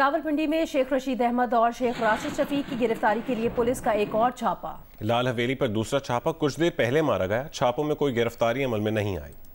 रावलपिंडी में शेख रशीद अहमद और शेख राशिद शफीक की गिरफ्तारी के लिए पुलिस का एक और छापा लाल हवेली पर दूसरा छापा कुछ देर पहले मारा गया छापों में कोई गिरफ्तारी अमल में नहीं आई